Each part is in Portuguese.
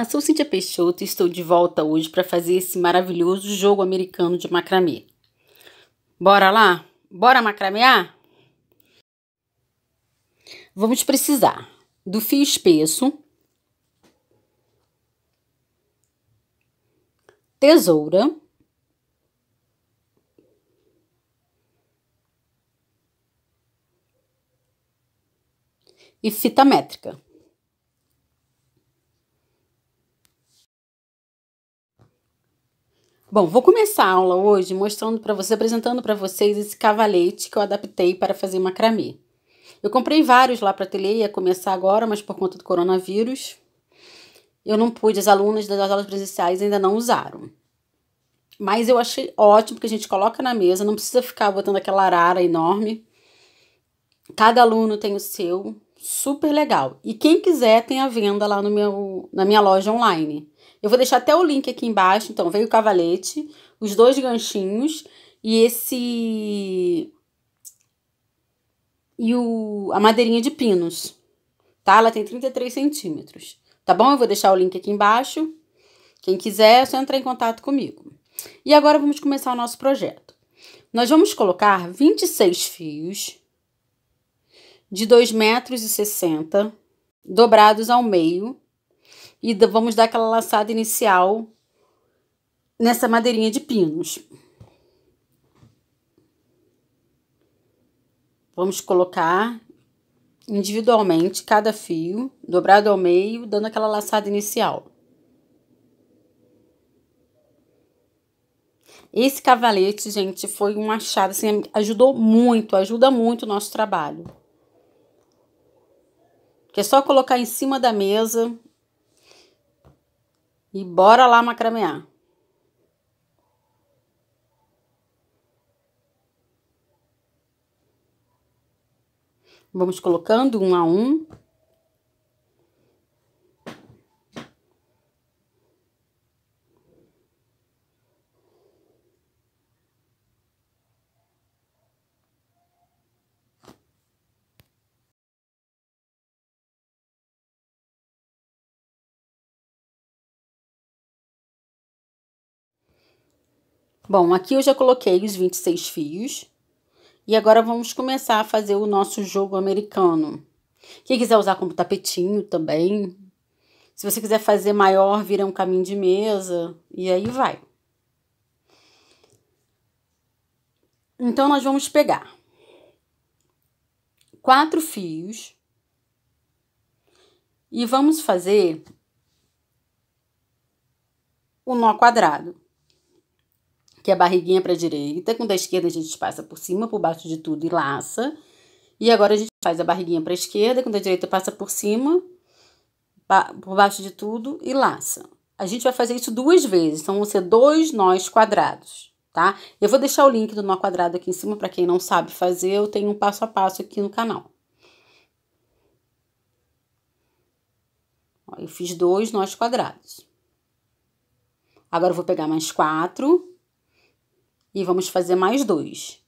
Olá, sou Cíntia Peixoto e estou de volta hoje para fazer esse maravilhoso jogo americano de macramê. Bora lá? Bora macramear? Vamos precisar do fio espesso, tesoura, e fita métrica. Bom, vou começar a aula hoje mostrando para você, apresentando para vocês esse cavalete que eu adaptei para fazer macramê. Eu comprei vários lá para ateliê, ia começar agora, mas por conta do coronavírus, eu não pude, as alunas das aulas presenciais ainda não usaram. Mas eu achei ótimo que a gente coloca na mesa, não precisa ficar botando aquela arara enorme. Cada aluno tem o seu, super legal. E quem quiser tem a venda lá no meu, na minha loja online. Eu vou deixar até o link aqui embaixo. Então, veio o cavalete, os dois ganchinhos e esse... E o, a madeirinha de pinos, tá? Ela tem 33 centímetros, tá bom? Eu vou deixar o link aqui embaixo. Quem quiser, é só entrar em contato comigo. E agora vamos começar o nosso projeto. Nós vamos colocar 26 fios de 2,60 metros dobrados ao meio e vamos dar aquela laçada inicial nessa madeirinha de pinos. Vamos colocar individualmente cada fio, dobrado ao meio, dando aquela laçada inicial. Esse cavalete, gente, foi um achado, assim, ajudou muito, ajuda muito o nosso trabalho. Que é só colocar em cima da mesa e bora lá macramear. Vamos colocando um a um. Bom, aqui eu já coloquei os 26 fios. E agora vamos começar a fazer o nosso jogo americano. Quem quiser usar como tapetinho também. Se você quiser fazer maior, vira um caminho de mesa. E aí vai. Então, nós vamos pegar quatro fios e vamos fazer o um nó quadrado que é a barriguinha para a direita. Com da esquerda, a gente passa por cima, por baixo de tudo e laça. E agora a gente faz a barriguinha para a esquerda, com da direita passa por cima, por baixo de tudo e laça. A gente vai fazer isso duas vezes, então vão ser dois nós quadrados, tá? Eu vou deixar o link do nó quadrado aqui em cima para quem não sabe fazer, eu tenho um passo a passo aqui no canal. Ó, eu fiz dois nós quadrados. Agora eu vou pegar mais quatro e vamos fazer mais dois.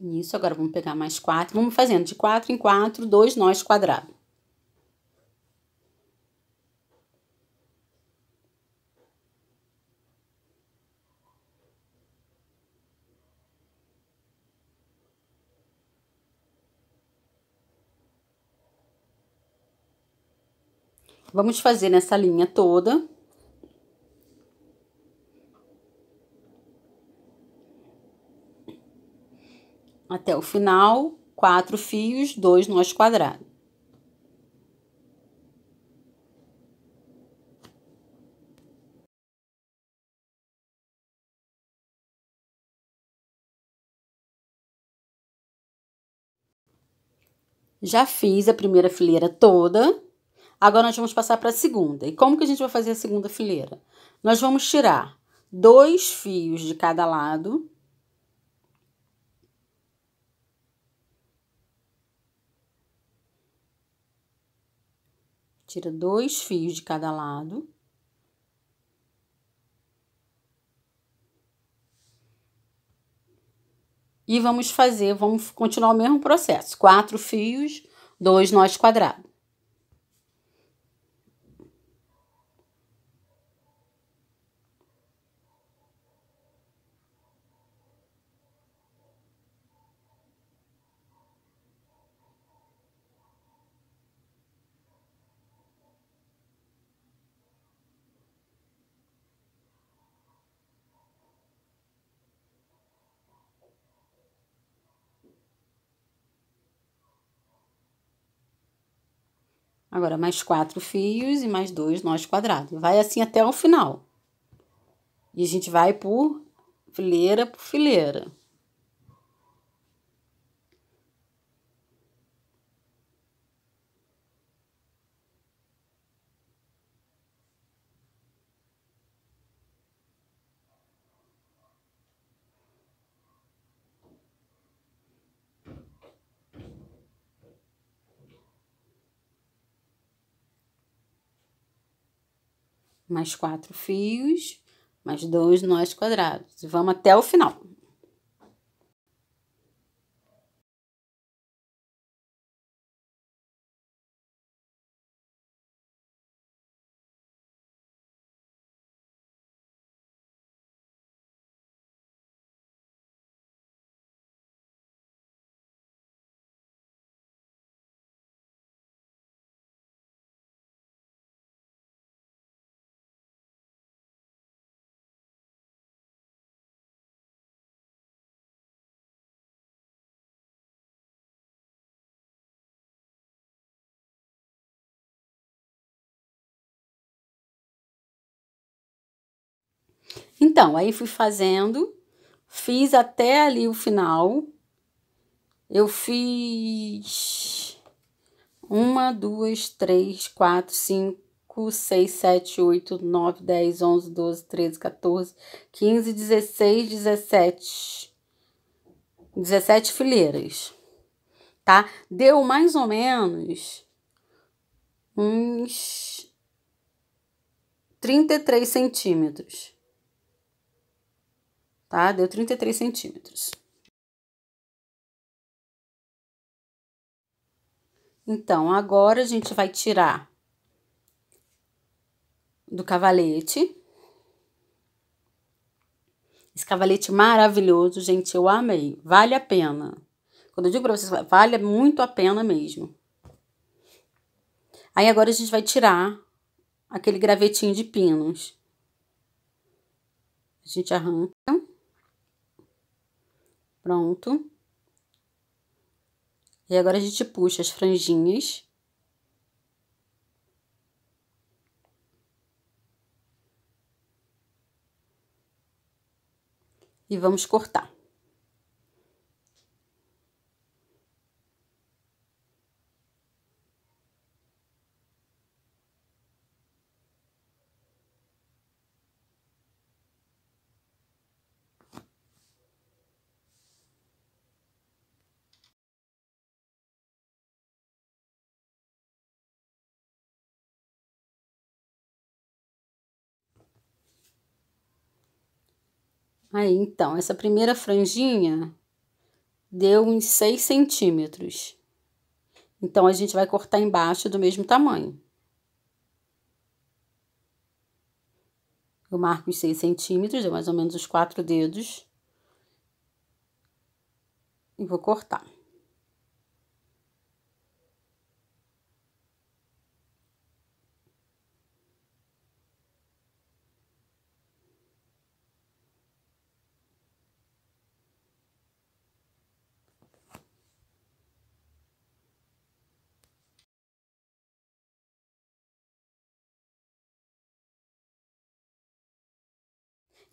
Isso, agora vamos pegar mais quatro. Vamos fazendo de quatro em quatro, dois nós quadrados. Vamos fazer nessa linha toda. até o final, quatro fios, dois nós quadrados. Já fiz a primeira fileira toda. Agora, nós vamos passar para a segunda. E como que a gente vai fazer a segunda fileira? Nós vamos tirar dois fios de cada lado Tira dois fios de cada lado. E vamos fazer, vamos continuar o mesmo processo. Quatro fios, dois nós quadrados. Agora, mais quatro fios e mais dois nós quadrados. Vai assim até o final. E a gente vai por fileira por fileira. mais quatro fios, mais dois nós quadrados. Vamos até o final. Então, aí fui fazendo, fiz até ali o final. Eu fiz uma, duas, três, quatro, cinco, seis, sete, oito, nove, dez, onze, doze, treze, 14, quinze, dezesseis, dezessete, dezessete fileiras, tá? Deu mais ou menos uns 33 centímetros tá? Deu 33 centímetros. Então, agora a gente vai tirar do cavalete. Esse cavalete maravilhoso, gente, eu amei. Vale a pena. Quando eu digo pra vocês, vale muito a pena mesmo. Aí agora a gente vai tirar aquele gravetinho de pinos. A gente arranca. Pronto. E agora a gente puxa as franjinhas. E vamos cortar. Aí, então, essa primeira franjinha deu uns 6 centímetros. Então, a gente vai cortar embaixo do mesmo tamanho. Eu marco os 6 centímetros, deu mais ou menos os quatro dedos. E vou cortar.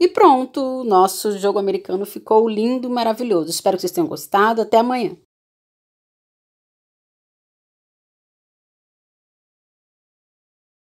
E pronto, nosso jogo americano ficou lindo, maravilhoso. Espero que vocês tenham gostado. Até amanhã.